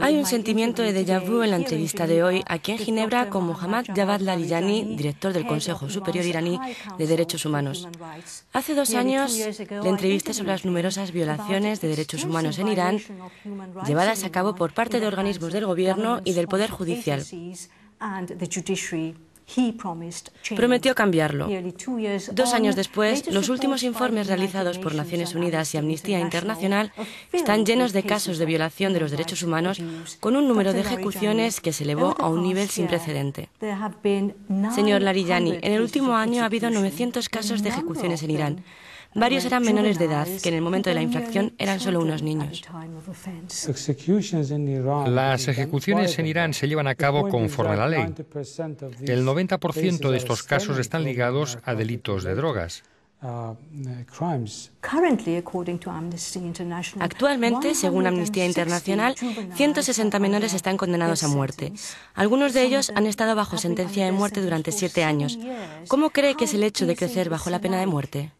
Hay un sentimiento de déjà vu en la entrevista de hoy aquí en Ginebra con Mohammad Javad Larijani, director del Consejo Superior Iraní de Derechos Humanos. Hace dos años le entrevisté sobre las numerosas violaciones de derechos humanos en Irán llevadas a cabo por parte de organismos del gobierno y del Poder Judicial. Prometió cambiarlo. Dos años después, los últimos informes realizados por Naciones Unidas y Amnistía Internacional están llenos de casos de violación de los derechos humanos con un número de ejecuciones que se elevó a un nivel sin precedente. Señor Larijani, en el último año ha habido 900 casos de ejecuciones en Irán. Varios eran menores de edad, que en el momento de la infracción eran solo unos niños. Las ejecuciones en Irán se llevan a cabo conforme a la ley. El 90% de estos casos están ligados a delitos de drogas. Uh, uh, Actualmente, según Amnistía Internacional, 160 menores están condenados a muerte. Algunos de ellos han estado bajo sentencia de muerte durante siete años. ¿Cómo cree que es el hecho de crecer bajo la pena de muerte?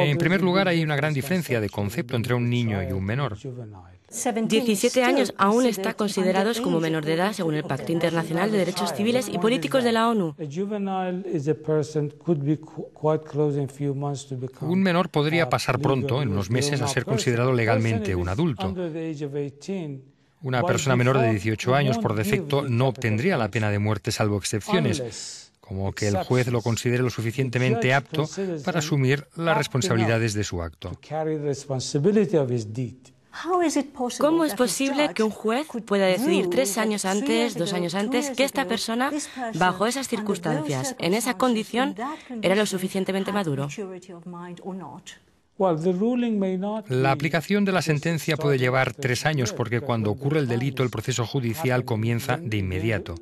En primer lugar, hay una gran diferencia de concepto entre un niño y un menor. 17 años aún está considerados como menor de edad según el Pacto Internacional de Derechos Civiles y Políticos de la ONU. Un menor podría pasar pronto, en unos meses, a ser considerado legalmente un adulto. Una persona menor de 18 años, por defecto, no obtendría la pena de muerte salvo excepciones como que el juez lo considere lo suficientemente apto para asumir las responsabilidades de su acto. ¿Cómo es posible que un juez pueda decidir tres años antes, dos años antes, que esta persona, bajo esas circunstancias, en esa condición, era lo suficientemente maduro? La aplicación de la sentencia puede llevar tres años porque cuando ocurre el delito el proceso judicial comienza de inmediato.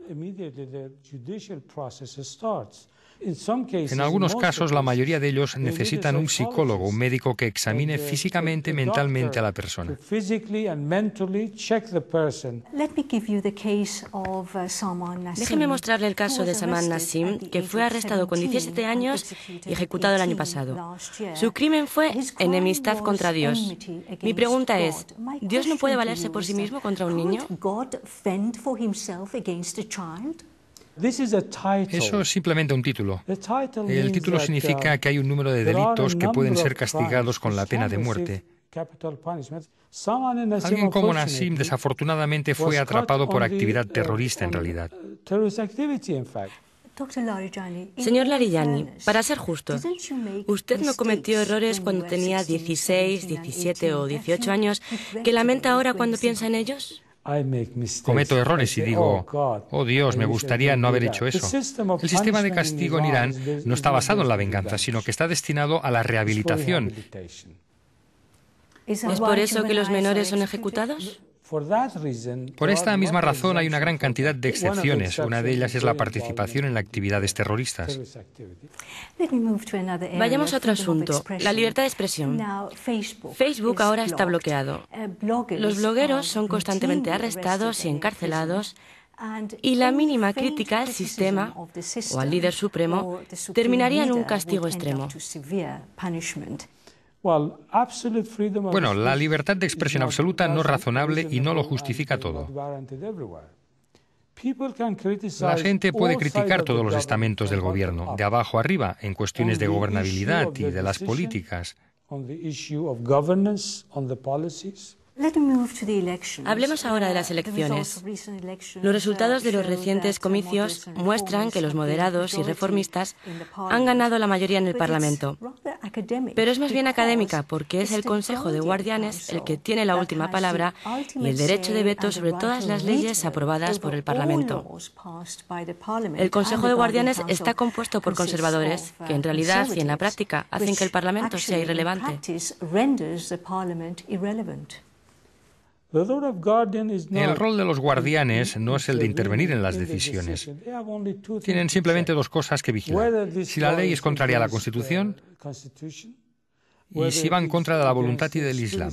En algunos casos, la mayoría de ellos necesitan un psicólogo, un médico que examine uh, físicamente y mentalmente a la persona. Uh, Déjeme mostrarle el caso de Saman Nassim, que fue arrestado con 17 años y ejecutado el año pasado. Su crimen fue enemistad contra Dios. Mi pregunta es, ¿Dios no puede valerse por sí mismo contra un niño? Eso es simplemente un título. El título significa uh, que hay un número de delitos que pueden ser castigados con la pena de muerte. Alguien como Nassim desafortunadamente fue atrapado por actividad uh, terrorista en uh, realidad. Señor Larijani, para ser justo, usted no cometió errores cuando tenía 16, 17 o 18 años que lamenta ahora cuando piensa en ellos. Cometo errores y digo, oh, oh Dios, me gustaría no haber hecho eso. El sistema de castigo en Irán no está basado en la venganza, sino que está destinado a la rehabilitación. ¿Es por eso que los menores son ejecutados? Por esta misma razón hay una gran cantidad de excepciones. Una de ellas es la participación en actividades terroristas. Vayamos a otro asunto, la libertad de expresión. Facebook ahora está bloqueado. Uh, Los blogueros son constantemente arrestados y encarcelados y la mínima crítica al sistema o al líder supremo terminaría en un castigo extremo. Bueno, la libertad de expresión absoluta no es razonable y no lo justifica todo. La gente puede criticar todos los estamentos del gobierno, de abajo arriba, en cuestiones de gobernabilidad y de las políticas. Hablemos ahora de las elecciones. Los resultados de los recientes comicios muestran que los moderados y reformistas han ganado la mayoría en el Parlamento, pero es más bien académica porque es el Consejo de Guardianes el que tiene la última palabra y el derecho de veto sobre todas las leyes aprobadas por el Parlamento. El Consejo de Guardianes está compuesto por conservadores que en realidad y en la práctica hacen que el Parlamento sea irrelevante. El rol de los guardianes no es el de intervenir en las decisiones. Tienen simplemente dos cosas que vigilar. Si la ley es contraria a la uh, Constitución, y si va en contra de la voluntad y del Islam.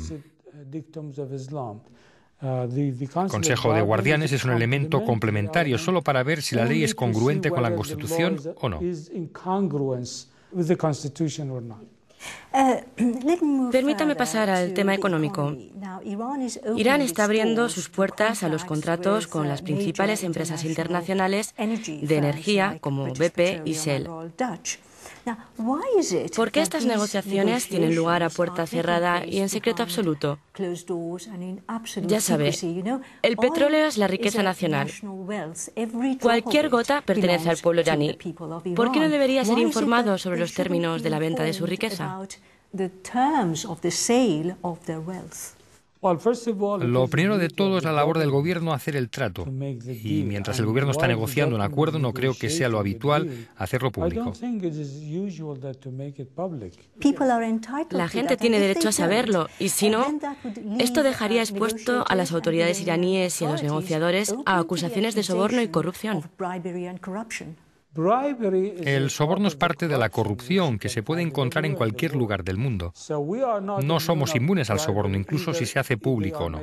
Uh, uh, El Consejo de Guardianes es un elemento complementario solo para ver si la ley es congruente con la Constitución o no. Uh, Permítame pasar al tema económico. Irán está abriendo sus puertas a los contratos con las principales empresas internacionales de energía como BP y Shell. ¿Por qué estas negociaciones tienen lugar a puerta cerrada y en secreto absoluto? Ya sabes, el petróleo es la riqueza nacional. Cualquier gota pertenece al pueblo iraní. ¿Por qué no debería ser informado sobre los términos de la venta de su riqueza? Lo primero de todo es la labor del gobierno hacer el trato. Y mientras el gobierno está negociando un acuerdo, no creo que sea lo habitual hacerlo público. La gente tiene derecho a saberlo y si no, esto dejaría expuesto a las autoridades iraníes y a los negociadores a acusaciones de soborno y corrupción. El soborno es parte de la corrupción que se puede encontrar en cualquier lugar del mundo. No somos inmunes al soborno, incluso si se hace público o no.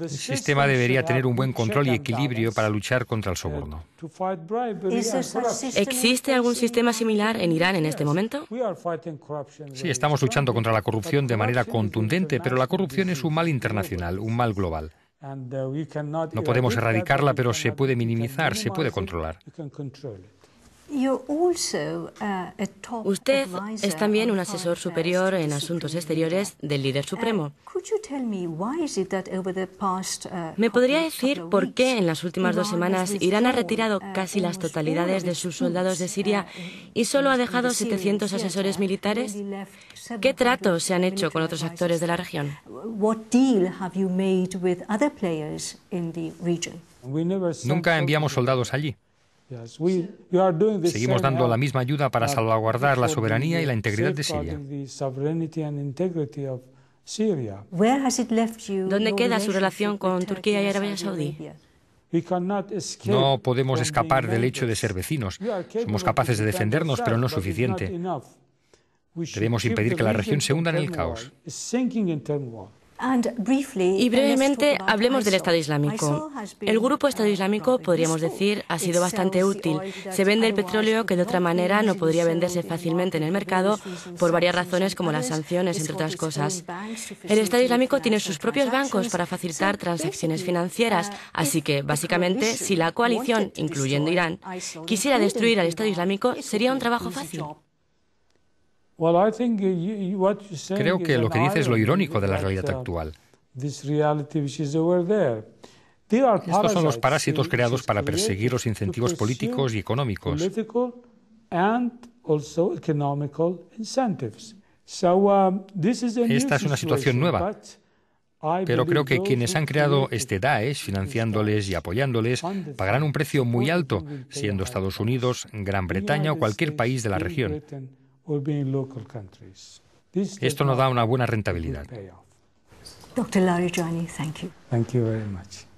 El sistema debería tener un buen control y equilibrio para luchar contra el soborno. ¿Existe algún sistema similar en Irán en este momento? Sí, estamos luchando contra la corrupción de manera contundente, pero la corrupción es un mal internacional, un mal global. Uh, no podemos erradicarla, pero se puede minimizar, se puede controlar. Uh, Usted es también un asesor superior en asuntos exteriores del líder supremo. ¿Me podría decir por qué en las últimas dos semanas Irán ha uh, retirado casi las totalidades de sus soldados de Siria uh, y solo ha dejado 700 asesores militares? ¿Qué tratos se han hecho con otros actores de la región? Nunca enviamos soldados allí. Seguimos dando la misma ayuda para salvaguardar la soberanía y la integridad de Siria. ¿Dónde queda su relación con Turquía y Arabia Saudí? No podemos escapar del hecho de ser vecinos. Somos capaces de defendernos, pero no es suficiente. Debemos impedir que la región se hunda en el caos. Y brevemente hablemos del Estado Islámico. El grupo Estado uh, Islámico, podríamos decir, ha sido bastante útil. Se vende el petróleo que de otra manera no podría venderse fácilmente en el mercado por varias razones como las sanciones, entre otras cosas. El Estado Islámico tiene sus propios bancos para facilitar transacciones financieras, uh, así que básicamente si la coalición, incluyendo Irán, quisiera destruir al Estado Islámico, sería un trabajo fácil. Creo que lo que dice es lo irónico de la realidad uh, actual. Estos son los parásitos creados para perseguir los incentivos políticos y económicos. Um, Esta es una situación nueva, pero creo que quienes han creado este Daesh, financiándoles y apoyándoles, pagarán un precio muy alto, siendo Estados Unidos, Gran Bretaña o cualquier país de la región. Esto nos da una buena rentabilidad. Dr. Larry Johnny, thank you. Thank you very much.